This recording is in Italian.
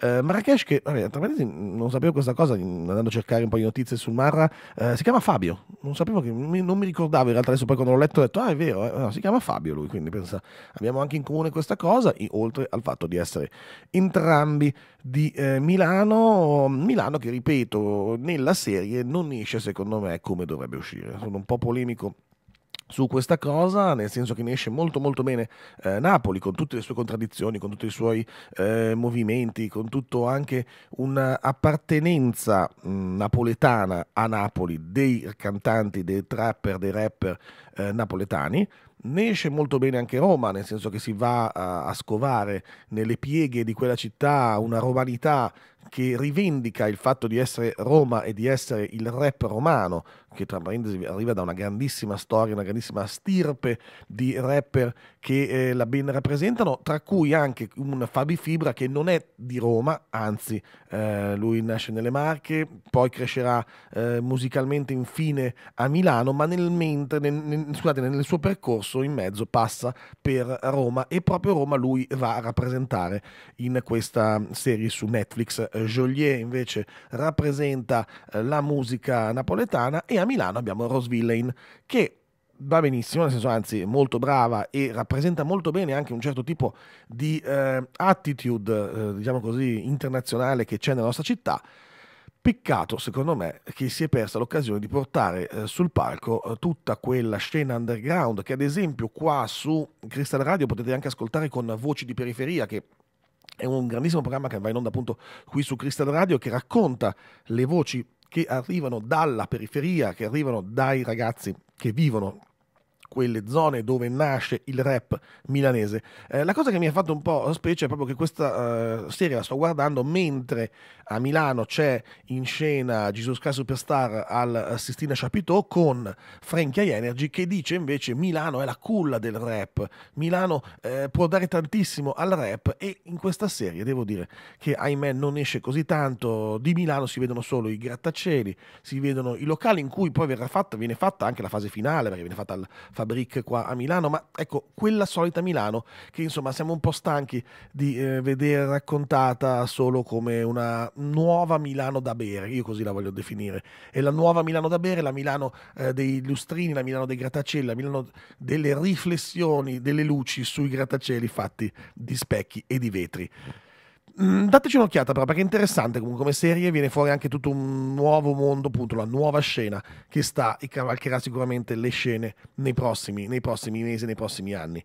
Eh, Marrakesh, che vabbè, tra parentesi non sapevo questa cosa, andando a cercare un po' di notizie su Marra, eh, si chiama Fabio, non sapevo che, non mi ricordavo in realtà adesso poi quando l'ho letto ho detto ah è vero, eh, no, si chiama Fabio lui, quindi pensa, abbiamo anche in comune questa cosa, oltre al fatto di essere entrambi di eh, Milano, Milano che ripeto nella serie non esce secondo me come dovrebbe uscire, sono un po' polemico su questa cosa, nel senso che ne esce molto molto bene eh, Napoli con tutte le sue contraddizioni, con tutti i suoi eh, movimenti, con tutto anche un'appartenenza mm, napoletana a Napoli dei cantanti, dei trapper, dei rapper eh, napoletani ne esce molto bene anche Roma, nel senso che si va a scovare nelle pieghe di quella città una romanità che rivendica il fatto di essere Roma e di essere il rap romano, che tra parentesi arriva da una grandissima storia, una grandissima stirpe di rapper che eh, la ben rappresentano, tra cui anche un Fabi Fibra che non è di Roma, anzi eh, lui nasce nelle Marche, poi crescerà eh, musicalmente infine a Milano, ma nel, mente, nel, nel, scusate, nel suo percorso in mezzo passa per Roma e proprio Roma lui va a rappresentare in questa serie su Netflix. Joliet invece rappresenta eh, la musica napoletana e a Milano abbiamo Rose Villain che va benissimo, nel senso anzi molto brava e rappresenta molto bene anche un certo tipo di eh, attitude, eh, diciamo così, internazionale che c'è nella nostra città. Peccato, secondo me, che si è persa l'occasione di portare eh, sul palco eh, tutta quella scena underground che ad esempio qua su Crystal Radio potete anche ascoltare con Voci di Periferia che è un grandissimo programma che va in onda appunto qui su Crystal Radio che racconta le voci che arrivano dalla periferia, che arrivano dai ragazzi che vivono quelle zone dove nasce il rap milanese. Eh, la cosa che mi ha fatto un po' specie è proprio che questa eh, serie la sto guardando mentre a Milano c'è in scena Jesus Christ Superstar al eh, Sistina Chapitò con Frankie Energy che dice invece Milano è la culla del rap, Milano eh, può dare tantissimo al rap e in questa serie devo dire che ahimè non esce così tanto, di Milano si vedono solo i grattacieli, si vedono i locali in cui poi verrà fatta, viene fatta anche la fase finale perché viene fatta al Fabric qua a Milano, ma ecco quella solita Milano che insomma siamo un po' stanchi di eh, vedere raccontata solo come una nuova Milano da bere, io così la voglio definire, è la nuova Milano da bere, la Milano eh, dei lustrini, la Milano dei grattacieli, la Milano delle riflessioni, delle luci sui grattacieli fatti di specchi e di vetri. Mm, dateci un'occhiata però perché è interessante comunque come serie viene fuori anche tutto un nuovo mondo appunto una nuova scena che sta e cavalcherà sicuramente le scene nei prossimi, nei prossimi mesi nei prossimi anni